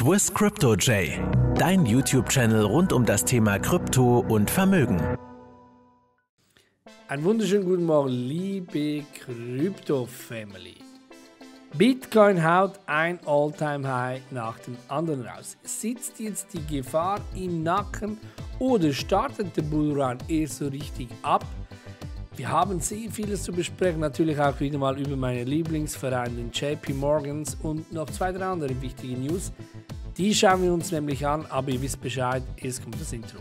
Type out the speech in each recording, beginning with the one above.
Swiss Crypto J, dein YouTube-Channel rund um das Thema Krypto und Vermögen. Einen wunderschönen guten Morgen, liebe Krypto-Family. Bitcoin haut ein All-Time-High nach dem anderen raus. Sitzt jetzt die Gefahr im Nacken oder startet der Bullrun eher so richtig ab? Wir haben sehr vieles zu besprechen, natürlich auch wieder mal über meinen Lieblingsverein, den JP Morgans und noch zwei, drei andere wichtige News. Die schauen wir uns nämlich an, aber ihr wisst Bescheid, jetzt kommt das Intro.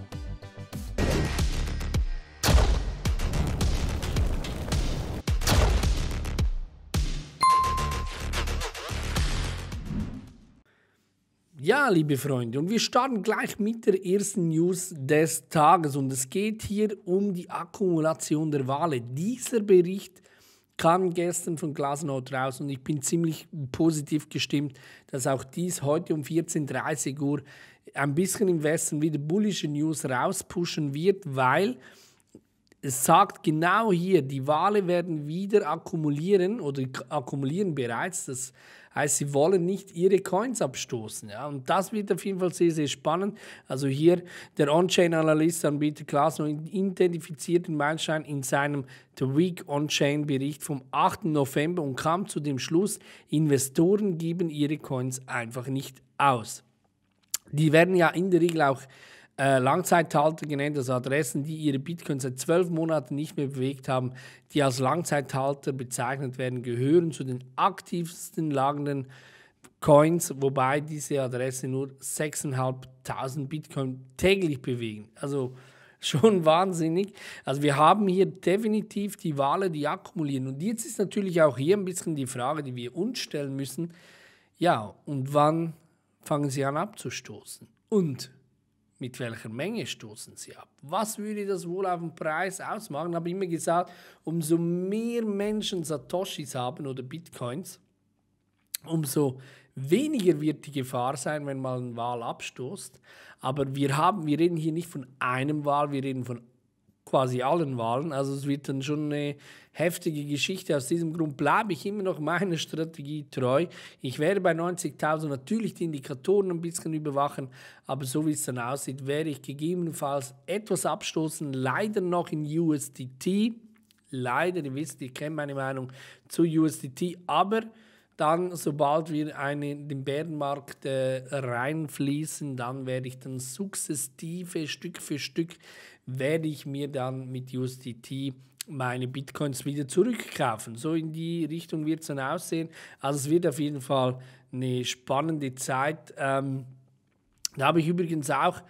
Ja, liebe Freunde, und wir starten gleich mit der ersten News des Tages. Und es geht hier um die Akkumulation der Wale. Dieser Bericht kam gestern von Glasnote raus und ich bin ziemlich positiv gestimmt, dass auch dies heute um 14.30 Uhr ein bisschen im Westen wieder bullische News rauspushen wird, weil es sagt genau hier, die Wale werden wieder akkumulieren oder akkumulieren bereits. Das Heißt, sie wollen nicht ihre Coins abstoßen. Ja? Und das wird auf jeden Fall sehr, sehr spannend. Also hier der On-Chain-Analyst Anbieter Klaas identifiziert den Meilenstein in seinem The Week On-Chain-Bericht vom 8. November und kam zu dem Schluss, Investoren geben ihre Coins einfach nicht aus. Die werden ja in der Regel auch äh, Langzeithalter genannt, also Adressen, die ihre Bitcoins seit zwölf Monaten nicht mehr bewegt haben, die als Langzeithalter bezeichnet werden, gehören zu den aktivsten lagenden Coins, wobei diese Adresse nur 6.500 Bitcoin täglich bewegen. Also schon wahnsinnig. Also wir haben hier definitiv die Wale, die akkumulieren. Und jetzt ist natürlich auch hier ein bisschen die Frage, die wir uns stellen müssen. Ja, und wann fangen sie an abzustoßen? Und mit welcher Menge stoßen sie ab? Was würde das wohl auf den Preis ausmachen? Ich habe immer gesagt, umso mehr Menschen Satoshis haben oder Bitcoins, umso weniger wird die Gefahr sein, wenn mal ein Wahl abstoßt. Aber wir, haben, wir reden hier nicht von einem Wahl, wir reden von quasi allen Wahlen. Also es wird dann schon eine heftige Geschichte. Aus diesem Grund bleibe ich immer noch meiner Strategie treu. Ich werde bei 90.000 natürlich die Indikatoren ein bisschen überwachen, aber so wie es dann aussieht, werde ich gegebenenfalls etwas abstoßen. Leider noch in USDT. Leider, ihr wisst, ihr kennt meine Meinung zu USDT, aber dann, sobald wir in den Bärenmarkt äh, reinfließen, dann werde ich dann sukzessive Stück für Stück werde ich mir dann mit USDT meine Bitcoins wieder zurückkaufen. So in die Richtung wird es dann aussehen. Also es wird auf jeden Fall eine spannende Zeit. Ähm, da habe ich übrigens auch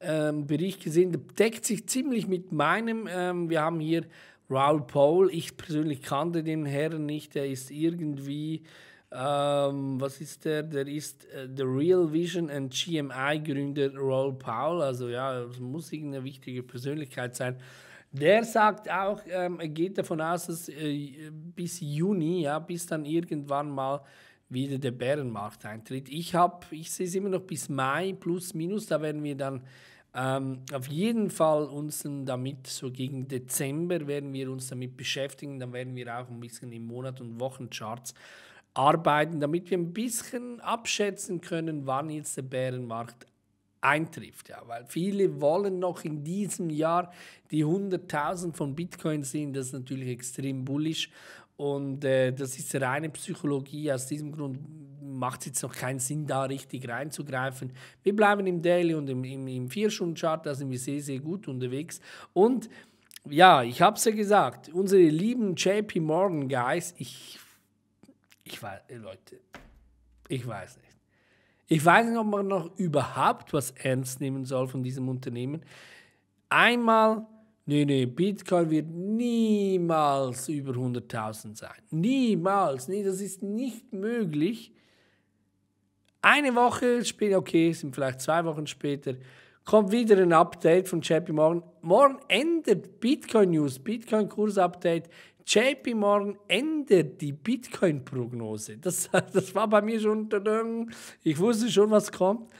ähm, Bericht gesehen, der deckt sich ziemlich mit meinem. Ähm, wir haben hier Raul Paul. Ich persönlich kannte den Herrn nicht. Er ist irgendwie ähm, was ist der? Der ist äh, The Real Vision and GMI-Gründer Roll Powell. Also ja, es muss irgendeine wichtige Persönlichkeit sein. Der sagt auch, ähm, er geht davon aus, dass äh, bis Juni, ja, bis dann irgendwann mal wieder der Bärenmarkt eintritt. Ich habe, ich sehe es immer noch bis Mai plus minus, da werden wir dann ähm, auf jeden Fall uns damit, so gegen Dezember werden wir uns damit beschäftigen, dann werden wir auch ein bisschen im Monat- und Wochencharts arbeiten, damit wir ein bisschen abschätzen können, wann jetzt der Bärenmarkt eintrifft. Ja, weil viele wollen noch in diesem Jahr die 100.000 von Bitcoin sehen. Das ist natürlich extrem bullisch. Und äh, das ist reine Psychologie. Aus diesem Grund macht es jetzt noch keinen Sinn, da richtig reinzugreifen. Wir bleiben im Daily und im, im, im 4-Stunden-Chart. Da sind wir sehr, sehr gut unterwegs. Und ja, ich habe es ja gesagt, unsere lieben JP Morgan Guys, ich ich weiß, Leute, ich weiß nicht. Ich weiß nicht, ob man noch überhaupt was ernst nehmen soll von diesem Unternehmen. Einmal, nee, nee, Bitcoin wird niemals über 100.000 sein. Niemals, nee, das ist nicht möglich. Eine Woche später, okay, sind vielleicht zwei Wochen später, kommt wieder ein Update von JP Morgan. Morgen endet Bitcoin News, Bitcoin Kurs Update. JP Morgan ändert die Bitcoin-Prognose. Das, das war bei mir schon, ich wusste schon, was kommt.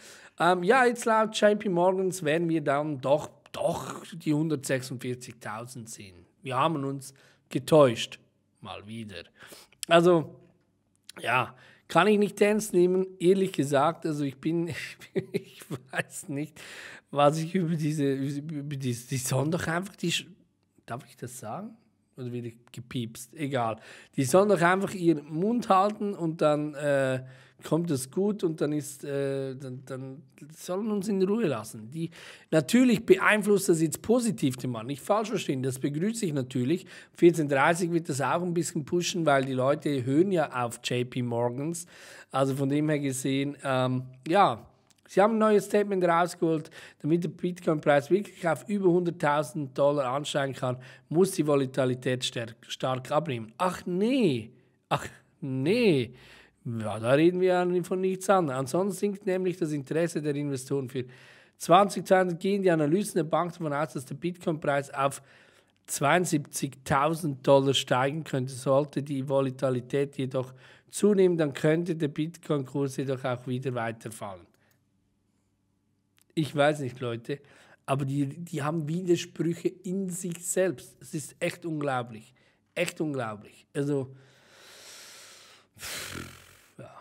Ähm, ja, jetzt laut JP Morgans werden wir dann doch, doch die 146.000 sehen. Wir haben uns getäuscht. Mal wieder. Also, ja, kann ich nicht ernst nehmen, ehrlich gesagt. Also ich bin, ich, weiß nicht, was ich über diese, über diese, die sollen doch einfach die, darf ich das sagen? Oder wieder gepiepst. Egal. Die sollen doch einfach ihren Mund halten und dann äh, kommt es gut und dann ist, äh, dann, dann sollen uns in Ruhe lassen. Die, natürlich beeinflusst das jetzt positiv den Mann, nicht falsch verstehen, das begrüße ich natürlich. 14.30 wird das auch ein bisschen pushen, weil die Leute hören ja auf JP Morgans. Also von dem her gesehen, ähm, ja, Sie haben ein neues Statement rausgeholt, damit der Bitcoin-Preis wirklich auf über 100.000 Dollar ansteigen kann, muss die Volatilität stark abnehmen. Ach nee, ach nee, ja, da reden wir von nichts anderem. Ansonsten sinkt nämlich das Interesse der Investoren für 2020 gehen die Analysen der Bank davon aus, dass der Bitcoin-Preis auf 72.000 Dollar steigen könnte. Sollte die Volatilität jedoch zunehmen, dann könnte der Bitcoin-Kurs jedoch auch wieder weiterfallen. Ich weiß nicht, Leute, aber die, die haben Widersprüche in sich selbst. Es ist echt unglaublich. Echt unglaublich. Also, ja,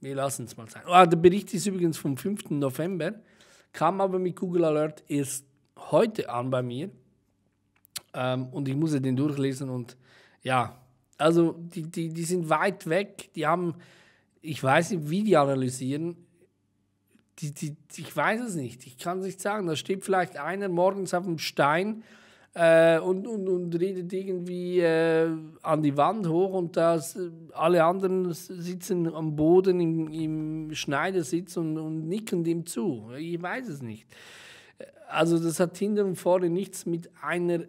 wir lassen es mal sein. Oh, der Bericht ist übrigens vom 5. November, kam aber mit Google Alert erst heute an bei mir. Ähm, und ich muss den durchlesen und ja, also die, die, die sind weit weg, die haben, ich weiß nicht, wie die analysieren. Die, die, ich weiß es nicht. Ich kann es nicht sagen. Da steht vielleicht einer morgens auf dem Stein äh, und, und, und redet irgendwie äh, an die Wand hoch und das, alle anderen sitzen am Boden im, im Schneidersitz und, und nicken dem zu. Ich weiß es nicht. Äh, also das hat hinten und vorne nichts mit einer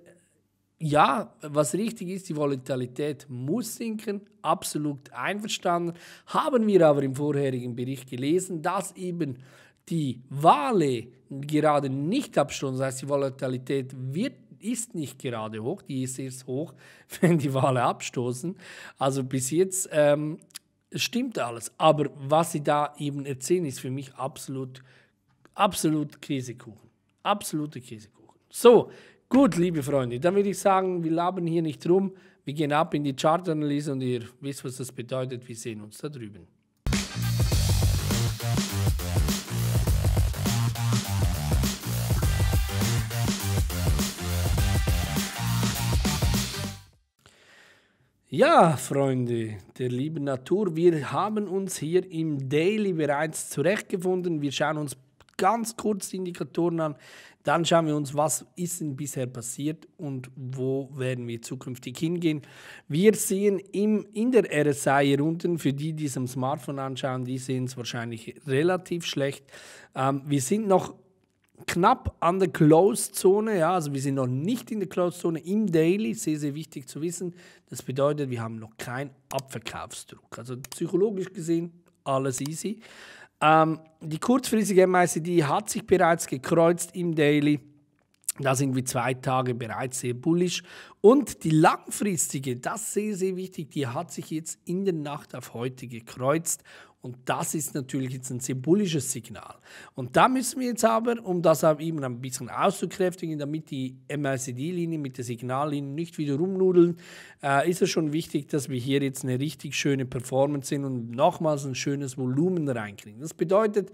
ja, was richtig ist, die Volatilität muss sinken, absolut einverstanden. Haben wir aber im vorherigen Bericht gelesen, dass eben die Wale gerade nicht abstimmen, das heißt die Volatilität wird ist nicht gerade hoch, die ist erst hoch, wenn die Wale abstoßen. Also bis jetzt ähm, stimmt alles. Aber was sie da eben erzählen, ist für mich absolut, absolut Käsekuchen. Absolute Käsekuchen. So, Gut, liebe Freunde, dann würde ich sagen, wir labern hier nicht rum. Wir gehen ab in die Chartanalyse und ihr wisst, was das bedeutet. Wir sehen uns da drüben. Ja, Freunde der lieben Natur, wir haben uns hier im Daily bereits zurechtgefunden. Wir schauen uns ganz kurz die Indikatoren an, dann schauen wir uns, was ist denn bisher passiert und wo werden wir zukünftig hingehen. Wir sehen im, in der RSI hier unten, für die, die es am Smartphone anschauen, die sehen es wahrscheinlich relativ schlecht. Ähm, wir sind noch knapp an der Close-Zone. Ja, also wir sind noch nicht in der Close-Zone im Daily. Sehr, sehr wichtig zu wissen. Das bedeutet, wir haben noch keinen Abverkaufsdruck. Also psychologisch gesehen alles easy. Ähm, die kurzfristige MICD hat sich bereits gekreuzt im Daily. Da sind wir zwei Tage bereits sehr bullish. Und die langfristige, das ist sehr, sehr wichtig, die hat sich jetzt in der Nacht auf heute gekreuzt und das ist natürlich jetzt ein symbolisches Signal. Und da müssen wir jetzt aber, um das auch eben ein bisschen auszukräftigen, damit die micd linie mit der Signallinie nicht wieder rumnudeln, äh, ist es schon wichtig, dass wir hier jetzt eine richtig schöne Performance sehen und nochmals ein schönes Volumen reinkriegen. Das bedeutet,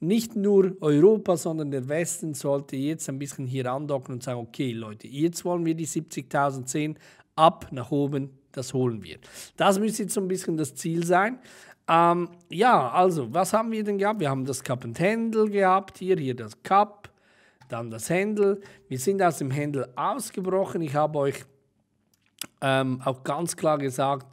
nicht nur Europa, sondern der Westen sollte jetzt ein bisschen hier andocken und sagen, okay Leute, jetzt wollen wir die 70.010 ab nach oben, das holen wir. Das müsste jetzt so ein bisschen das Ziel sein. Ähm, ja, also, was haben wir denn gehabt? Wir haben das Cup and Handle gehabt, hier, hier das Cup, dann das Handle. Wir sind aus dem Handle ausgebrochen. Ich habe euch ähm, auch ganz klar gesagt,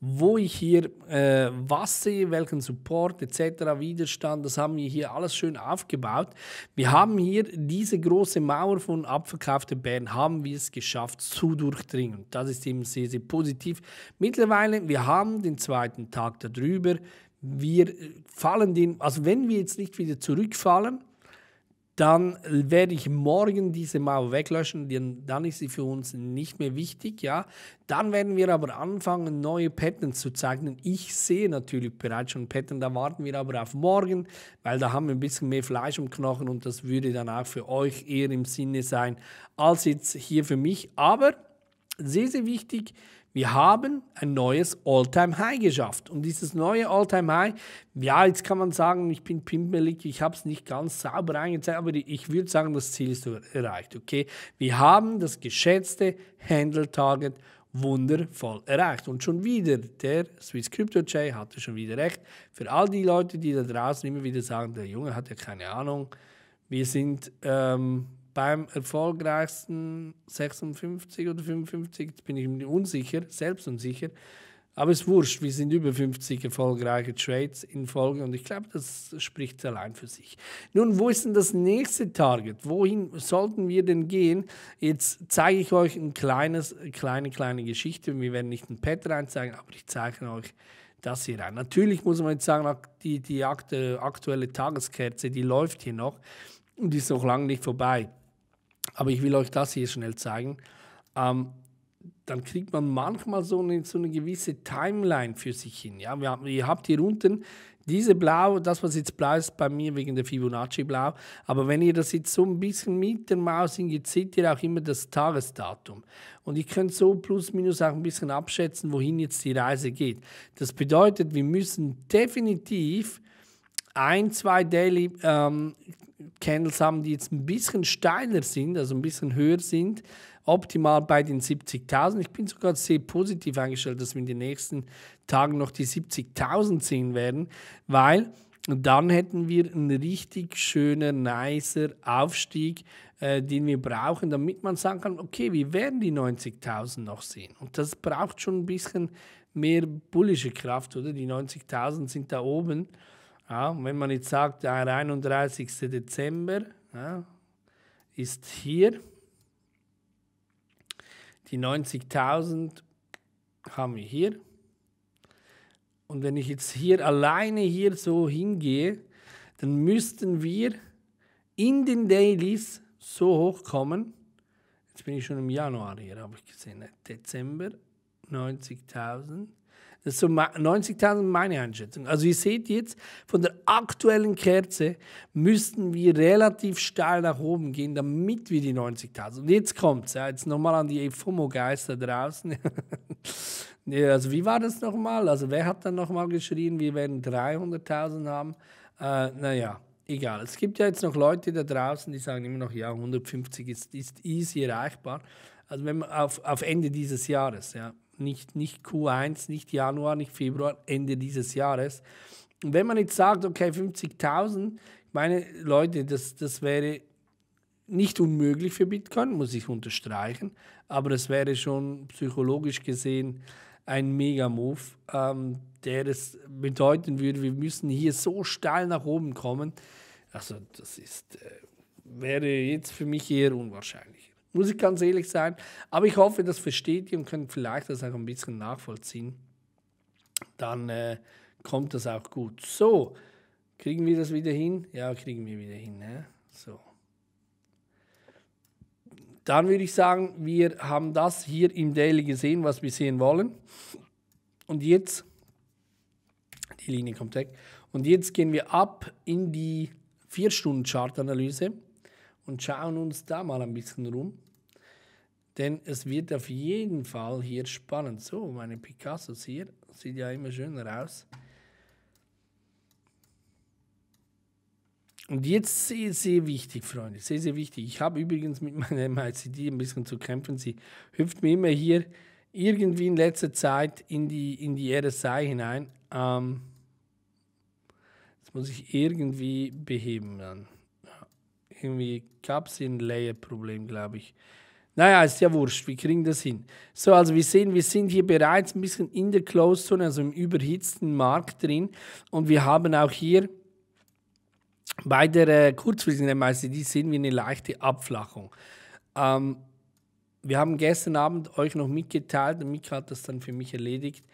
wo ich hier äh, was sehe, welchen Support etc., Widerstand, das haben wir hier alles schön aufgebaut. Wir haben hier diese große Mauer von abverkauften Bären, haben wir es geschafft zu durchdringen. Das ist eben sehr, sehr positiv. Mittlerweile, wir haben den zweiten Tag darüber. Wir äh, fallen den, also wenn wir jetzt nicht wieder zurückfallen, dann werde ich morgen diese Mauer weglöschen, denn dann ist sie für uns nicht mehr wichtig, ja. Dann werden wir aber anfangen, neue Patterns zu zeichnen. Ich sehe natürlich bereits schon Pattern, da warten wir aber auf morgen, weil da haben wir ein bisschen mehr Fleisch im Knochen und das würde dann auch für euch eher im Sinne sein, als jetzt hier für mich. Aber sehr, sehr wichtig, wir haben ein neues All-Time-High geschafft. Und dieses neue All-Time-High, ja, jetzt kann man sagen, ich bin pimpelig, ich habe es nicht ganz sauber eingezeigt, aber ich würde sagen, das Ziel ist erreicht. Okay, wir haben das geschätzte Handle-Target wundervoll erreicht. Und schon wieder, der Swiss Crypto Jay hatte schon wieder recht. Für all die Leute, die da draußen immer wieder sagen, der Junge hat ja keine Ahnung, wir sind ähm, beim erfolgreichsten 56 oder 55, jetzt bin ich mir unsicher, selbst unsicher. Aber es ist wurscht, wir sind über 50 erfolgreiche Trades in Folge und ich glaube, das spricht allein für sich. Nun, wo ist denn das nächste Target? Wohin sollten wir denn gehen? Jetzt zeige ich euch ein kleines, kleine, kleine Geschichte. Wir werden nicht ein Pad reinzeigen, aber ich zeige euch das hier rein. Natürlich muss man jetzt sagen, die, die aktuelle Tageskerze, die läuft hier noch und ist noch lange nicht vorbei aber ich will euch das hier schnell zeigen, ähm, dann kriegt man manchmal so eine, so eine gewisse Timeline für sich hin. Ja? Wir, ihr habt hier unten diese Blau, das was jetzt blau ist bei mir wegen der Fibonacci Blau, aber wenn ihr das jetzt so ein bisschen mit der Maus hingeht, seht ihr auch immer das Tagesdatum. Und ich könnte so plus minus auch ein bisschen abschätzen, wohin jetzt die Reise geht. Das bedeutet, wir müssen definitiv ein, zwei Daily ähm, Candles haben, die jetzt ein bisschen steiler sind, also ein bisschen höher sind. Optimal bei den 70.000. Ich bin sogar sehr positiv eingestellt, dass wir in den nächsten Tagen noch die 70.000 sehen werden, weil dann hätten wir einen richtig schönen, nicer Aufstieg, äh, den wir brauchen, damit man sagen kann, okay, wir werden die 90.000 noch sehen. Und das braucht schon ein bisschen mehr bullische Kraft, oder? Die 90.000 sind da oben. Ja, wenn man jetzt sagt, der 31. Dezember ja, ist hier, die 90.000 haben wir hier. Und wenn ich jetzt hier alleine hier so hingehe, dann müssten wir in den Dailies so hochkommen. Jetzt bin ich schon im Januar hier, habe ich gesehen. Dezember 90.000. Das ist so 90.000 meine Einschätzung. Also ihr seht jetzt, von der aktuellen Kerze müssten wir relativ steil nach oben gehen, damit wir die 90.000. Und jetzt kommt's, ja, jetzt nochmal an die FOMO-Geister draußen. also wie war das nochmal? Also wer hat dann nochmal geschrien, wir werden 300.000 haben? Äh, naja, egal. Es gibt ja jetzt noch Leute da draußen, die sagen immer noch, ja, 150 ist, ist easy erreichbar. Also wenn man auf, auf Ende dieses Jahres, ja nicht, nicht Q1, nicht Januar, nicht Februar, Ende dieses Jahres. Und wenn man jetzt sagt, okay, 50.000, meine Leute, das, das wäre nicht unmöglich für Bitcoin, muss ich unterstreichen, aber es wäre schon psychologisch gesehen ein Mega-Move, ähm, der es bedeuten würde, wir müssen hier so steil nach oben kommen. Also das ist, äh, wäre jetzt für mich eher unwahrscheinlich muss ich ganz ehrlich sein. Aber ich hoffe, das versteht ihr und könnt vielleicht das auch ein bisschen nachvollziehen. Dann äh, kommt das auch gut. So, kriegen wir das wieder hin? Ja, kriegen wir wieder hin. Ne? So. Dann würde ich sagen, wir haben das hier im Daily gesehen, was wir sehen wollen. Und jetzt, die Linie kommt weg. Und jetzt gehen wir ab in die 4-Stunden-Chart-Analyse und schauen uns da mal ein bisschen rum. Denn es wird auf jeden Fall hier spannend. So, meine Picassos hier, sieht ja immer schöner aus. Und jetzt sehr, sehr wichtig, Freunde, sehr, sehr wichtig. Ich habe übrigens mit meiner MICD ein bisschen zu kämpfen. Sie hüpft mir immer hier irgendwie in letzter Zeit in die, in die RSI hinein. Ähm, das muss ich irgendwie beheben dann irgendwie gab es hier ein Layer-Problem, glaube ich. Naja, ist ja wurscht, wir kriegen das hin. So, also wir sehen, wir sind hier bereits ein bisschen in der Closed Zone, also im überhitzten Markt drin. Und wir haben auch hier bei der äh, kurzfristigen MICD sehen wir eine leichte Abflachung. Ähm, wir haben gestern Abend euch noch mitgeteilt, und Mika hat das dann für mich erledigt,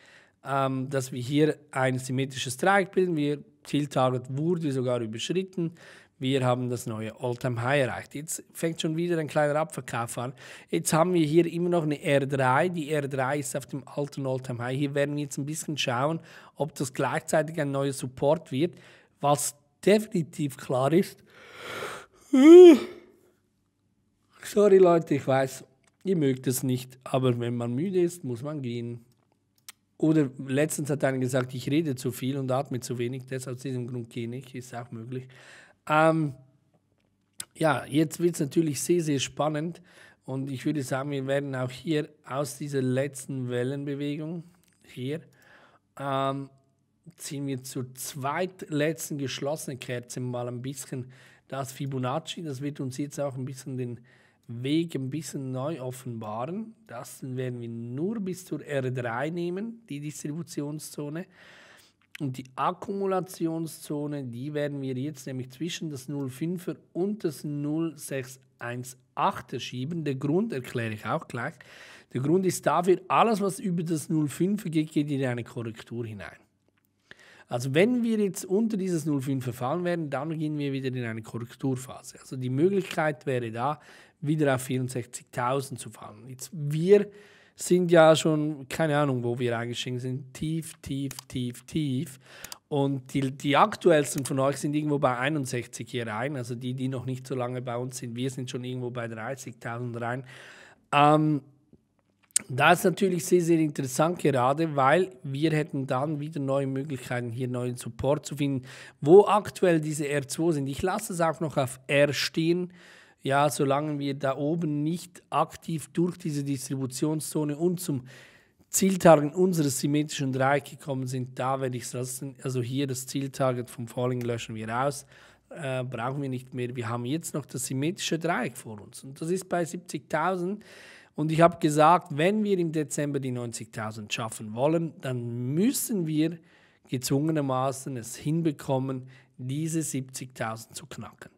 ähm, dass wir hier ein symmetrisches Dreieck bilden. Wir Zieltarget wurde sogar überschritten wir haben das neue All-Time High erreicht. Jetzt fängt schon wieder ein kleiner Abverkauf an. Jetzt haben wir hier immer noch eine R3. Die R3 ist auf dem alten All-Time High. Hier werden wir jetzt ein bisschen schauen, ob das gleichzeitig ein neuer Support wird. Was definitiv klar ist. Sorry Leute, ich weiß, ihr mögt es nicht, aber wenn man müde ist, muss man gehen. Oder letztens hat einer gesagt, ich rede zu viel und atme zu wenig, deshalb aus diesem Grund gehe ich, ist auch möglich. Ähm, ja, jetzt wird es natürlich sehr, sehr spannend. Und ich würde sagen, wir werden auch hier aus dieser letzten Wellenbewegung hier ähm, ziehen wir zur zweitletzten geschlossenen Kerze mal ein bisschen das Fibonacci. Das wird uns jetzt auch ein bisschen den Weg ein bisschen neu offenbaren. Das werden wir nur bis zur R3 nehmen, die Distributionszone. Und die Akkumulationszone, die werden wir jetzt nämlich zwischen das 05er und das 0618er schieben. Der Grund erkläre ich auch gleich. Der Grund ist dafür, alles, was über das 05er geht, geht in eine Korrektur hinein. Also wenn wir jetzt unter dieses 05 er fallen werden, dann gehen wir wieder in eine Korrekturphase. Also die Möglichkeit wäre da, wieder auf 64.000 zu fallen. Jetzt wir sind ja schon, keine Ahnung, wo wir eingestiegen sind, tief, tief, tief, tief. Und die, die aktuellsten von euch sind irgendwo bei 61 hier rein, also die, die noch nicht so lange bei uns sind. Wir sind schon irgendwo bei 30.000 rein. Ähm, das ist natürlich sehr, sehr interessant gerade, weil wir hätten dann wieder neue Möglichkeiten, hier neuen Support zu finden, wo aktuell diese R2 sind. Ich lasse es auch noch auf R stehen ja, solange wir da oben nicht aktiv durch diese Distributionszone und zum Zieltarget unseres symmetrischen Dreiecks gekommen sind, da werde ich es lassen. Also hier das Zieltarget vom Falling löschen wir raus, äh, brauchen wir nicht mehr. Wir haben jetzt noch das symmetrische Dreieck vor uns und das ist bei 70.000. Und ich habe gesagt, wenn wir im Dezember die 90.000 schaffen wollen, dann müssen wir gezwungenermaßen es hinbekommen, diese 70.000 zu knacken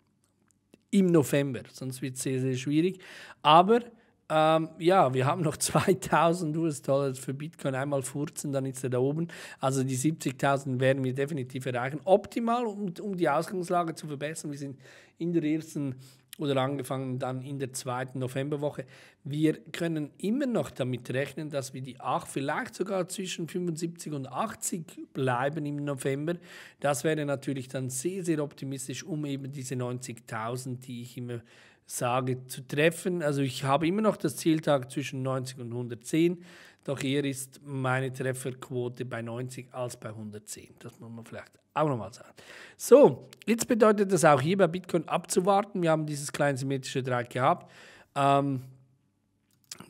im November, sonst wird es sehr, sehr schwierig. Aber ähm, ja, wir haben noch 2000 US-Dollar für Bitcoin einmal furzen, dann ist er da oben. Also die 70.000 werden wir definitiv erreichen. Optimal, um, um die Ausgangslage zu verbessern. Wir sind in der ersten oder angefangen dann in der zweiten Novemberwoche. Wir können immer noch damit rechnen, dass wir die 8, vielleicht sogar zwischen 75 und 80 bleiben im November. Das wäre natürlich dann sehr, sehr optimistisch, um eben diese 90.000, die ich immer sage, zu treffen. Also ich habe immer noch das Zieltag zwischen 90 und 110, doch hier ist meine Trefferquote bei 90 als bei 110. Das muss man vielleicht auch nochmal sagen. So, jetzt bedeutet das auch hier bei Bitcoin abzuwarten. Wir haben dieses kleine symmetrische Dreieck gehabt. Ähm,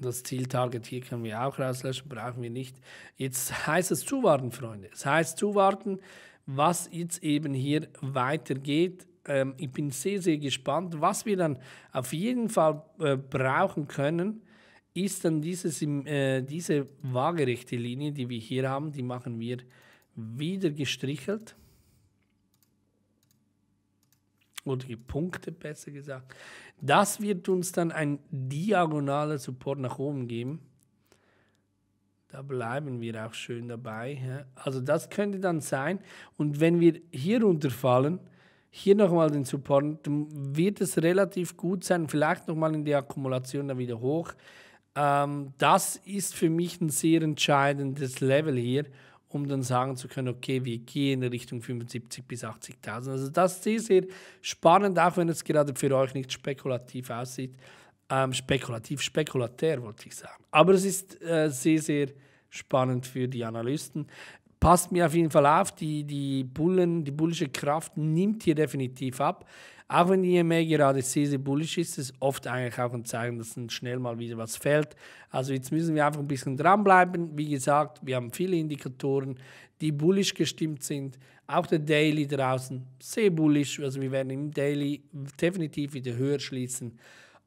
das Zieltarget hier können wir auch rauslöschen, brauchen wir nicht. Jetzt heißt es zuwarten, Freunde. Es heißt zuwarten, was jetzt eben hier weitergeht ähm, ich bin sehr, sehr gespannt. Was wir dann auf jeden Fall äh, brauchen können, ist dann dieses, äh, diese waagerechte Linie, die wir hier haben, die machen wir wieder gestrichelt. Oder gepunktet, besser gesagt. Das wird uns dann ein diagonaler Support nach oben geben. Da bleiben wir auch schön dabei. Also das könnte dann sein. Und wenn wir hier runterfallen, hier nochmal den Support, dann wird es relativ gut sein, vielleicht nochmal in die Akkumulation dann wieder hoch. Ähm, das ist für mich ein sehr entscheidendes Level hier, um dann sagen zu können, okay, wir gehen in Richtung 75.000 bis 80.000. Also das ist sehr, sehr spannend, auch wenn es gerade für euch nicht spekulativ aussieht. Ähm, spekulativ, spekulatär wollte ich sagen. Aber es ist äh, sehr, sehr spannend für die Analysten passt mir auf jeden Fall auf. Die, die Bullen, die bullische Kraft nimmt hier definitiv ab. Auch wenn die EMA gerade sehr, sehr bullisch ist, ist oft eigentlich auch ein Zeichen, dass dann schnell mal wieder was fällt. Also jetzt müssen wir einfach ein bisschen dranbleiben. Wie gesagt, wir haben viele Indikatoren, die bullisch gestimmt sind. Auch der Daily draußen sehr bullisch. Also wir werden im Daily definitiv wieder höher schließen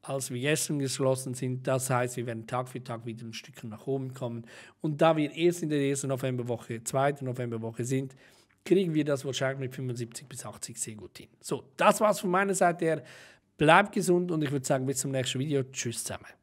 als wir gestern geschlossen sind. Das heißt, wir werden Tag für Tag wieder ein Stück nach oben kommen. Und da wir erst in der ersten Novemberwoche, zweiten Novemberwoche sind, kriegen wir das wahrscheinlich mit 75 bis 80 sehr gut hin. So, das war's von meiner Seite her. Bleibt gesund und ich würde sagen, bis zum nächsten Video. Tschüss zusammen.